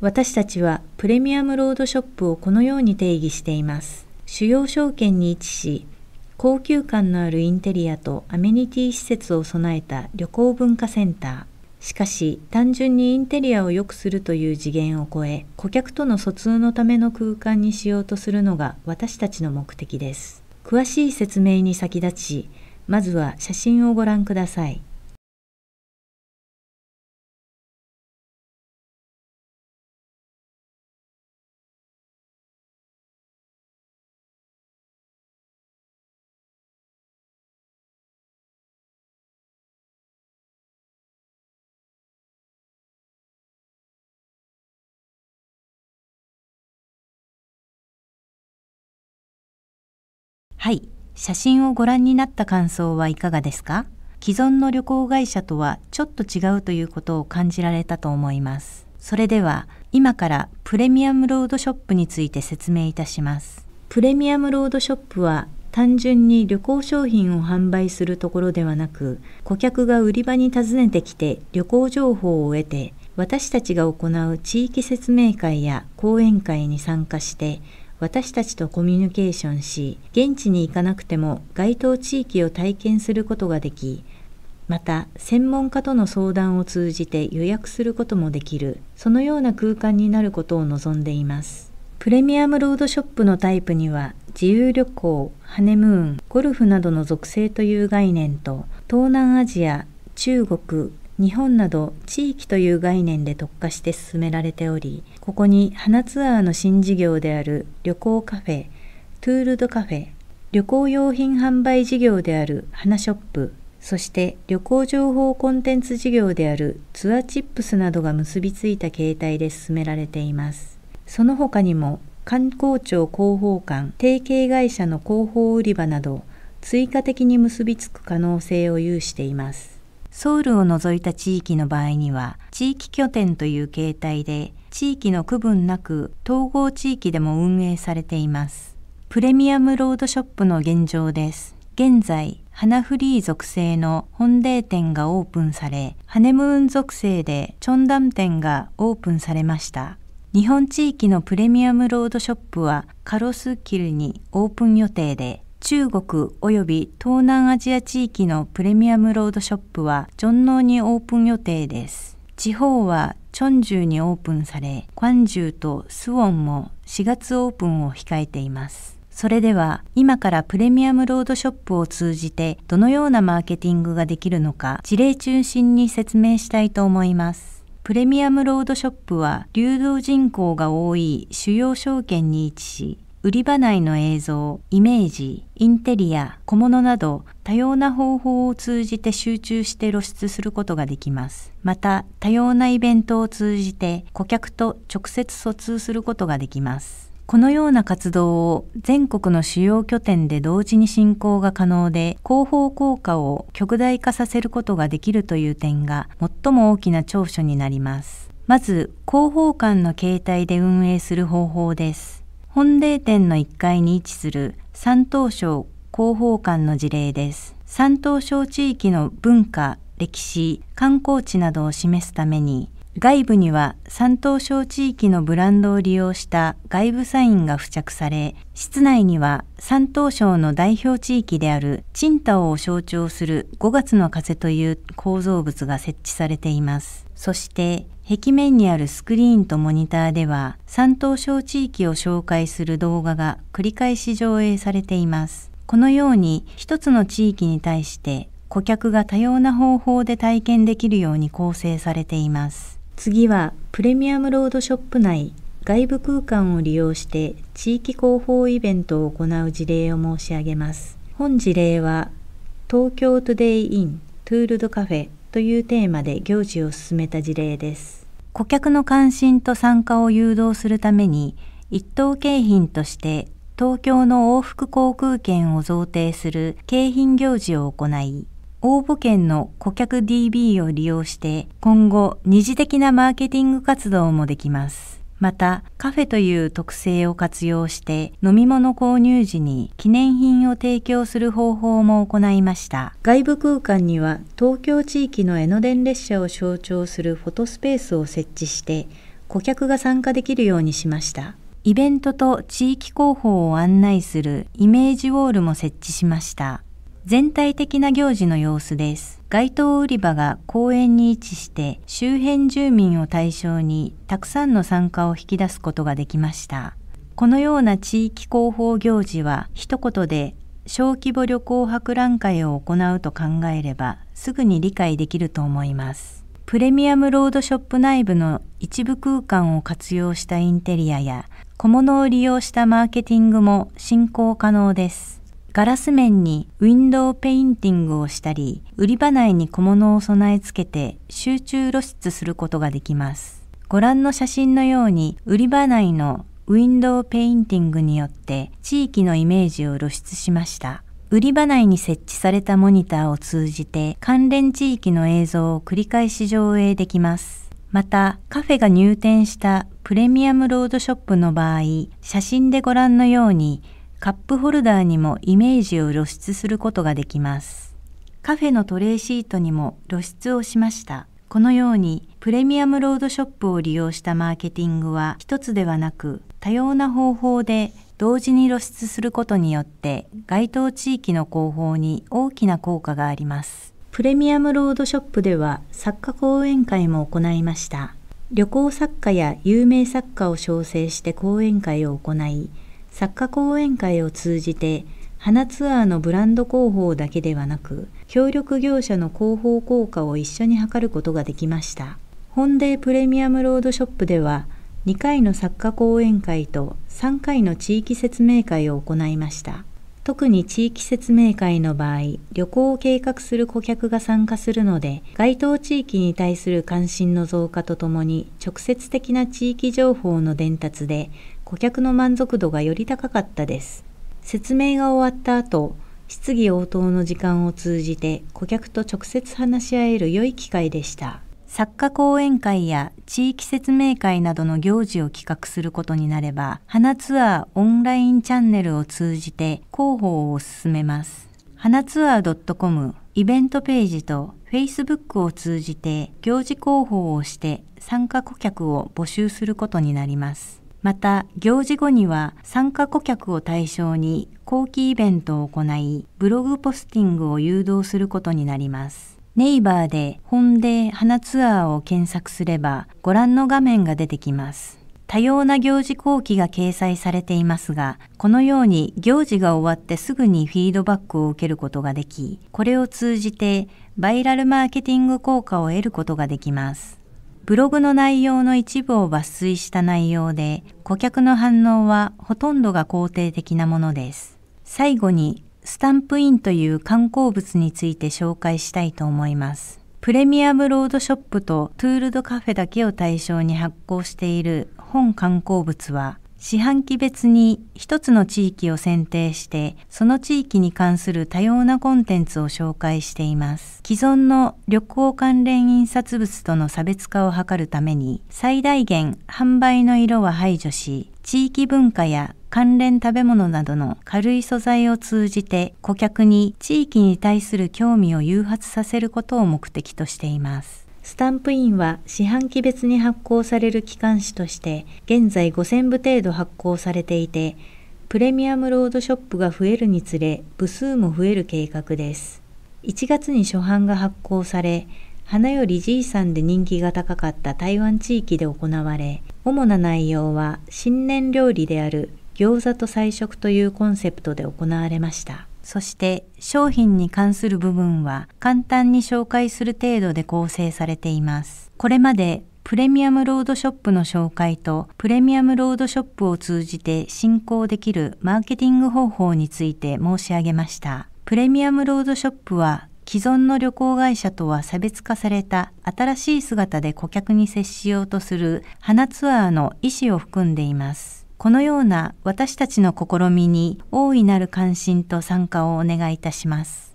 私たちはプレミアムロードショップをこのように定義しています。主要証券に位置し、高級感のあるインテリアとアメニティ施設を備えた旅行文化センター。しかし、単純にインテリアを良くするという次元を超え、顧客との疎通のための空間にしようとするのが私たちの目的です。詳しい説明に先立ち、まずは写真をご覧ください。はい。写真をご覧になった感想はいかがですか既存の旅行会社とはちょっと違うということを感じられたと思います。それでは今からプレミアムロードショップについて説明いたします。プレミアムロードショップは単純に旅行商品を販売するところではなく顧客が売り場に訪ねてきて旅行情報を得て私たちが行う地域説明会や講演会に参加して私たちとコミュニケーションし、現地に行かなくても該当地域を体験することができ、また専門家との相談を通じて予約することもできる、そのような空間になることを望んでいます。プレミアムロードショップのタイプには、自由旅行、ハネムーン、ゴルフなどの属性という概念と、東南アジア、中国、日本など地域という概念で特化して進められておりここに花ツアーの新事業である旅行カフェトゥールドカフェ旅行用品販売事業である花ショップそして旅行情報コンテンツ事業であるツアーチップスなどが結びついた形態で進められていますその他にも観光庁広報館提携会社の広報売り場など追加的に結びつく可能性を有していますソウルを除いた地域の場合には、地域拠点という形態で、地域の区分なく統合地域でも運営されています。プレミアムロードショップの現状です。現在、ハナフリー属性のホ礼デ店がオープンされ、ハネムーン属性でチョンダム店がオープンされました。日本地域のプレミアムロードショップはカロスキルにオープン予定で、中国及び東南アジア地域のプレミアムロードショップはジョンノーにオープン予定です。地方はチョンジュにオープンされ、クワンジュとスウォンも4月オープンを控えています。それでは今からプレミアムロードショップを通じてどのようなマーケティングができるのか事例中心に説明したいと思います。プレミアムロードショップは流動人口が多い主要証券に位置し、売り場内の映像、イメージ、インテリア、小物など多様な方法を通じて集中して露出することができます。また、多様なイベントを通じて顧客と直接疎通することができます。このような活動を全国の主要拠点で同時に進行が可能で、広報効果を極大化させることができるという点が最も大きな長所になります。まず、広報官の形態で運営する方法です。本霊店の1階に位置する山東省広報館の事例です。山東省地域の文化、歴史、観光地などを示すために、外部には山東省地域のブランドを利用した外部サインが付着され、室内には山東省の代表地域である青島を象徴する5月の風という構造物が設置されています。そして壁面にあるスクリーンとモニターでは山東省地域を紹介する動画が繰り返し上映されています。このように一つの地域に対して顧客が多様な方法で体験できるように構成されています。次はプレミアムロードショップ内外部空間を利用して地域広報イベントを行う事例を申し上げます。本事例は東京トゥデイイントゥールドカフェというテーマで行事を進めた事例です。顧客の関心と参加を誘導するために一等景品として東京の往復航空券を贈呈する景品行事を行い、応募券の顧客 DB を利用して今後二次的なマーケティング活動もできます。またカフェという特性を活用して飲み物購入時に記念品を提供する方法も行いました外部空間には東京地域の江ノ電列車を象徴するフォトスペースを設置して顧客が参加できるようにしましたイベントと地域広報を案内するイメージウォールも設置しました全体的な行事の様子です。街頭売り場が公園に位置して周辺住民を対象にたくさんの参加を引き出すことができました。このような地域広報行事は一言で小規模旅行博覧会を行うと考えればすぐに理解できると思います。プレミアムロードショップ内部の一部空間を活用したインテリアや小物を利用したマーケティングも進行可能です。ガラス面にウィンドウペインティングをしたり、売り場内に小物を備え付けて集中露出することができます。ご覧の写真のように、売り場内のウィンドウペインティングによって地域のイメージを露出しました。売り場内に設置されたモニターを通じて関連地域の映像を繰り返し上映できます。また、カフェが入店したプレミアムロードショップの場合、写真でご覧のようにカップホルダーにもイメージを露出することができます。カフェのトレイシートにも露出をしました。このようにプレミアムロードショップを利用したマーケティングは一つではなく多様な方法で同時に露出することによって該当地域の広報に大きな効果があります。プレミアムロードショップでは作家講演会も行いました。旅行作家や有名作家を招請して講演会を行い作家講演会を通じて花ツアーのブランド広報だけではなく協力業者の広報効果を一緒に測ることができましたホンデプレミアムロードショップでは2回の作家講演会と3回の地域説明会を行いました特に地域説明会の場合旅行を計画する顧客が参加するので該当地域に対する関心の増加とともに直接的な地域情報の伝達で顧客の満足度がより高かったです。説明が終わった後、質疑応答の時間を通じて顧客と直接話し合える良い機会でした。作家講演会や地域説明会などの行事を企画することになれば、花ツアーオンラインチャンネルを通じて広報を進めます。花ツアー .com イベントページと Facebook を通じて行事広報をして参加顧客を募集することになります。また行事後には参加顧客を対象に後期イベントを行いブログポスティングを誘導することになりますネイバーで本で花ツアーを検索すればご覧の画面が出てきます多様な行事後期が掲載されていますが、このように行事が終わってすぐにフィードバックを受けることができ、これを通じてバイラルマーケティング効果を得ることができます。ブログの内容の一部を抜粋した内容で、顧客の反応はほとんどが肯定的なものです。最後に、スタンプインという観光物について紹介したいと思います。プレミアムロードショップとトゥールドカフェだけを対象に発行している本観光物は四半期別に一つの地域を選定して、その地域に関する多様なコンテンツを紹介しています。既存の旅行関連印刷物との差別化を図るために、最大限販売の色は排除し、地域文化や関連食べ物などの軽い素材を通じて顧客に地域に対する興味を誘発させることを目的としています。スタンプインは四半期別に発行される機関紙として現在5000部程度発行されていてプレミアムロードショップが増えるにつれ部数も増える計画です1月に初版が発行され花よりじいさんで人気が高かった台湾地域で行われ主な内容は新年料理である餃子と菜食というコンセプトで行われましたそして商品に関する部分は簡単に紹介する程度で構成されています。これまでプレミアムロードショップの紹介とプレミアムロードショップを通じて進行できるマーケティング方法について申し上げました。プレミアムロードショップは既存の旅行会社とは差別化された新しい姿で顧客に接しようとする花ツアーの意思を含んでいます。このような私たちの試みに大いなる関心と参加をお願いいたします。